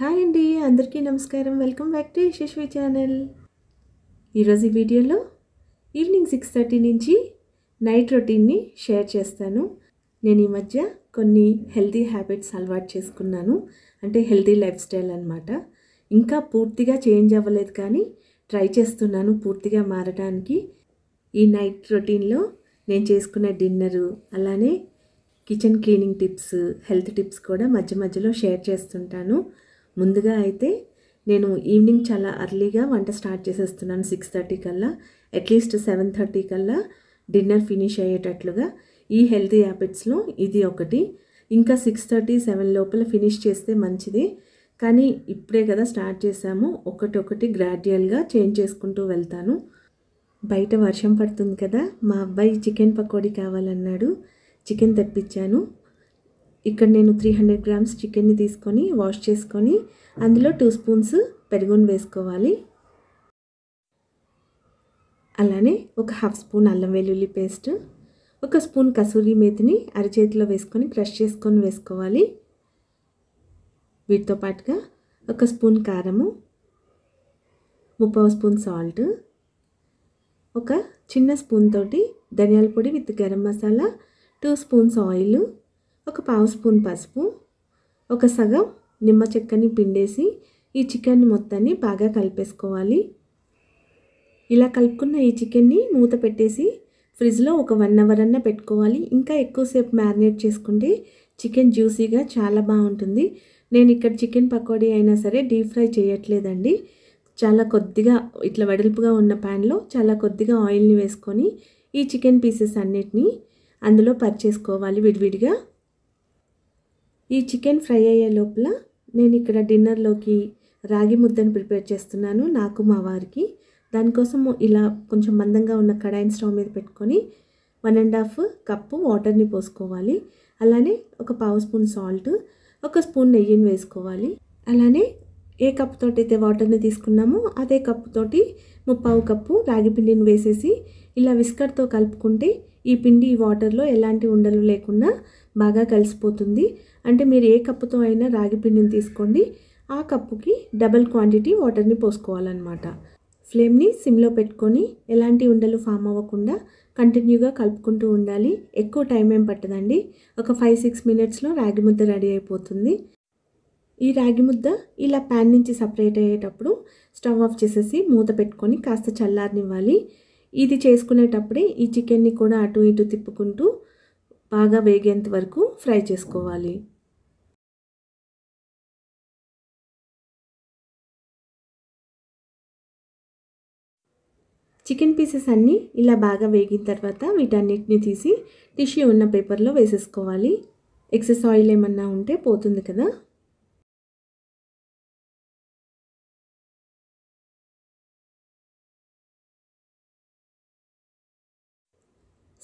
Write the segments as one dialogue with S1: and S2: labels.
S1: hi అండి అందరికీ నమస్కారం welcome back to Yashasvi channel ఈరోజు ఈ వీడియోలో ఈవినింగ్ సిక్స్ థర్టీ నుంచి నైట్ రొటీన్ని షేర్ చేస్తాను నేను ఈ మధ్య కొన్ని హెల్తీ హ్యాబిట్స్ అలవాటు చేసుకున్నాను అంటే హెల్తీ లైఫ్ స్టైల్ అనమాట ఇంకా పూర్తిగా చేంజ్ అవ్వలేదు కానీ ట్రై చేస్తున్నాను పూర్తిగా మారడానికి ఈ నైట్ రొటీన్లో నేను చేసుకునే డిన్నరు అలానే kitchen cleaning tips health tips కూడా మధ్య మధ్యలో షేర్ చేస్తుంటాను ముందుగా అయితే నేను ఈవినింగ్ చాలా అర్లీగా వంట స్టార్ట్ చేసేస్తున్నాను సిక్స్ థర్టీ కల్లా అట్లీస్ట్ సెవెన్ థర్టీ కల్లా డిన్నర్ ఫినిష్ అయ్యేటట్లుగా ఈ హెల్తీ హ్యాబిట్స్లో ఇది ఒకటి ఇంకా సిక్స్ థర్టీ సెవెన్ లోపల ఫినిష్ చేస్తే మంచిది కానీ ఇప్పుడే కదా స్టార్ట్ చేశాము ఒకటొకటి గ్రాడ్యువల్గా చేంజ్ చేసుకుంటూ వెళ్తాను బయట వర్షం పడుతుంది కదా మా అబ్బాయి చికెన్ పకోడీ కావాలన్నాడు చికెన్ తెప్పించాను ఇక్కడ నేను త్రీ హండ్రెడ్ గ్రామ్స్ చికెన్ని తీసుకొని వాష్ చేసుకొని అందులో టూ స్పూన్స్ పెరుగును వేసుకోవాలి అలానే ఒక హాఫ్ స్పూన్ అల్లం వెల్లుల్లి పేస్ట్ ఒక స్పూన్ కసూరి మేతిని అరచేతిలో వేసుకొని క్రష్ చేసుకొని వేసుకోవాలి వీటితో పాటుగా ఒక స్పూన్ కారము ముప్పై స్పూన్ సాల్ట్ ఒక చిన్న స్పూన్ తోటి ధనియాల పొడి with garam masala two spoons oil ఒక పావు స్పూన్ పసుపు ఒక సగం నిమ్మ చెక్కని పిండేసి ఈ చికెన్ మొత్తాన్ని బాగా కలిపేసుకోవాలి ఇలా కలుపుకున్న ఈ చికెన్ని మూత పెట్టేసి ఫ్రిడ్జ్లో ఒక వన్ అవర్ అన్న పెట్టుకోవాలి ఇంకా ఎక్కువసేపు మ్యారినేట్ చేసుకుంటే చికెన్ జ్యూసీగా చాలా బాగుంటుంది నేను ఇక్కడ చికెన్ పకోడీ అయినా సరే డీప్ ఫ్రై చేయట్లేదండి చాలా కొద్దిగా ఇట్లా వెడల్పుగా ఉన్న ప్యాన్లో చాలా కొద్దిగా ఆయిల్ని వేసుకొని ఈ చికెన్ పీసెస్ అన్నిటినీ అందులో పరిచేసుకోవాలి విడివిడిగా ఈ చికెన్ ఫ్రై అయ్యే లోపల నేను ఇక్కడ డిన్నర్లోకి రాగి ముద్దను ప్రిపేర్ చేస్తున్నాను నాకు మా వారికి దానికోసం ఇలా కొంచెం మందంగా ఉన్న కడాయిని స్టవ్ మీద పెట్టుకొని వన్ అండ్ హాఫ్ కప్పు వాటర్ని పోసుకోవాలి అలానే ఒక పావు స్పూన్ సాల్ట్ ఒక స్పూన్ నెయ్యిని వేసుకోవాలి అలానే ఏ కప్పు అయితే వాటర్ని తీసుకున్నామో అదే కప్పుతోటి ముప్పావు కప్పు రాగి పిండిని వేసేసి ఇలా విస్కర్తో కలుపుకుంటే ఈ పిండి ఈ వాటర్లో ఎలాంటి ఉండలు లేకుండా బాగా కలిసిపోతుంది అంటే మీరు ఏ కప్పుతో అయినా రాగి పిండిని తీసుకోండి ఆ కప్పుకి డబల్ క్వాంటిటీ వాటర్ని పోసుకోవాలన్నమాట ఫ్లేమ్ని సిమ్లో పెట్టుకొని ఎలాంటి ఉండలు ఫామ్ అవ్వకుండా కంటిన్యూగా కలుపుకుంటూ ఉండాలి ఎక్కువ టైం ఏం పట్టదండి ఒక ఫైవ్ సిక్స్ మినిట్స్లో రాగి ముద్ద రెడీ అయిపోతుంది ఈ రాగి ముద్ద ఇలా ప్యాన్ నుంచి సపరేట్ అయ్యేటప్పుడు స్టవ్ ఆఫ్ చేసేసి మూత పెట్టుకొని కాస్త చల్లారనివ్వాలి ఇది చేసుకునేటప్పుడే ఈ చికెన్ని కూడా అటు ఇటు తిప్పుకుంటూ బాగా వేగేంత వరకు ఫ్రై చేసుకోవాలి చికెన్ పీసెస్ అన్నీ ఇలా బాగా వేగిన తర్వాత వీటన్నిటిని తీసి టిష్యూ ఉన్న పేపర్లో వేసేసుకోవాలి ఎక్సెస్ ఆయిల్ ఏమన్నా ఉంటే పోతుంది కదా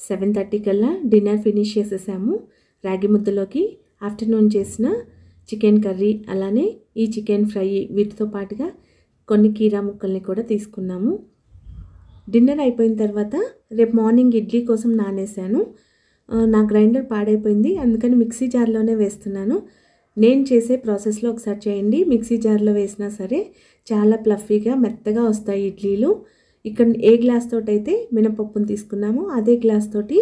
S1: సెవెన్ థర్టీ కల్లా డిన్నర్ ఫినిష్ చేసేసాము రాగి ముద్దలోకి ఆఫ్టర్నూన్ చేసిన చికెన్ కర్రీ అలానే ఈ చికెన్ ఫ్రై వీటితో పాటుగా కొన్ని కీరా ముక్కల్ని కూడా తీసుకున్నాము డిన్నర్ అయిపోయిన తర్వాత రేపు మార్నింగ్ ఇడ్లీ కోసం నానేసాను నా గ్రైండర్ పాడైపోయింది అందుకని మిక్సీ జార్లోనే వేస్తున్నాను నేను చేసే ప్రాసెస్లో ఒకసారి చేయండి మిక్సీ జార్లో వేసినా సరే చాలా ప్లఫీగా మెత్తగా వస్తాయి ఇడ్లీలు ఇక్కడ ఏ గ్లాస్ తోటైతే మినపప్పును తీసుకున్నామో అదే గ్లాస్ తోటి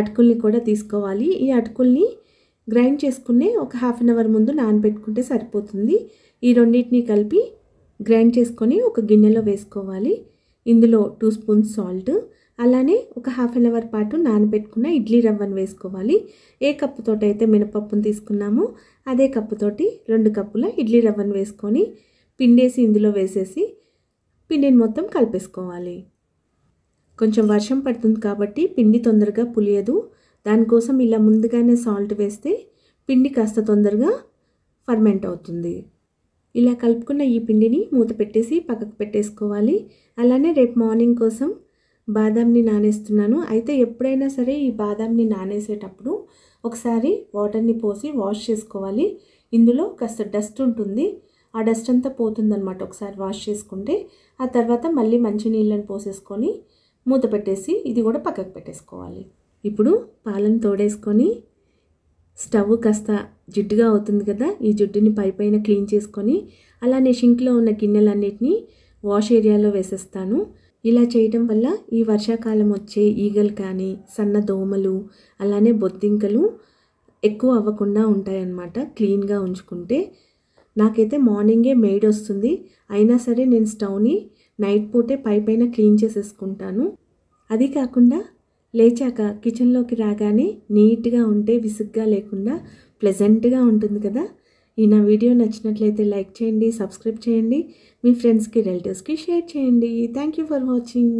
S1: అటుకుల్ని కూడా తీసుకోవాలి ఈ అటుకుల్ని గ్రైండ్ చేసుకునే ఒక హాఫ్ అన్ అవర్ ముందు నానబెట్టుకుంటే సరిపోతుంది ఈ రెండింటిని కలిపి గ్రైండ్ చేసుకొని ఒక గిన్నెలో వేసుకోవాలి ఇందులో టూ స్పూన్స్ సాల్ట్ అలానే ఒక హాఫ్ అన్ అవర్ పాటు నానబెట్టుకున్న ఇడ్లీ రవ్వను వేసుకోవాలి ఏ కప్పుతోటి అయితే మినపప్పును తీసుకున్నామో అదే కప్పుతోటి రెండు కప్పుల ఇడ్లీ రవ్వను వేసుకొని పిండేసి ఇందులో వేసేసి పిండిని మొత్తం కలిపేసుకోవాలి కొంచెం వర్షం పడుతుంది కాబట్టి పిండి తొందరగా పులియదు దానికోసం ఇలా ముందుగానే సాల్ట్ వేస్తే పిండి కాస్త తొందరగా ఫర్మెంట్ అవుతుంది ఇలా కలుపుకున్న ఈ పిండిని మూత పెట్టేసి పక్కకు పెట్టేసుకోవాలి అలానే రేపు మార్నింగ్ కోసం బాదాంని నానేస్తున్నాను అయితే ఎప్పుడైనా సరే ఈ బాదాంని నానేసేటప్పుడు ఒకసారి వాటర్ని పోసి వాష్ చేసుకోవాలి ఇందులో కాస్త డస్ట్ ఉంటుంది ఆ డస్ట్ అంతా పోతుందనమాట ఒకసారి వాష్ చేసుకుంటే ఆ తర్వాత మళ్ళీ మంచి నీళ్ళని పోసేసుకొని మూత పెట్టేసి ఇది కూడా పక్కకు పెట్టేసుకోవాలి ఇప్పుడు పాలను తోడేసుకొని స్టవ్ కాస్త జిడ్డుగా అవుతుంది కదా ఈ జిడ్డుని పైపైన క్లీన్ చేసుకొని అలానే షింక్లో ఉన్న గిన్నెలన్నిటినీ వాష్ ఏరియాలో వేసేస్తాను ఇలా చేయడం వల్ల ఈ వర్షాకాలం వచ్చే ఈగలు కానీ సన్న దోమలు అలానే బొద్దింకలు ఎక్కువ అవ్వకుండా ఉంటాయన్నమాట క్లీన్గా ఉంచుకుంటే నాకైతే మార్నింగే మేడ్ వస్తుంది అయినా సరే నేను స్టవ్ని నైట్ పూటే పై పైన క్లీన్ చేసేసుకుంటాను అది కాకుండా లేచాక కిచెన్లోకి రాగానే నీట్గా ఉంటే విసుగ్గా లేకుండా ప్లెజెంట్గా ఉంటుంది కదా ఈ నా వీడియో నచ్చినట్లయితే లైక్ చేయండి సబ్స్క్రైబ్ చేయండి మీ ఫ్రెండ్స్కి రిలేటివ్స్కి షేర్ చేయండి థ్యాంక్ యూ ఫర్ వాచింగ్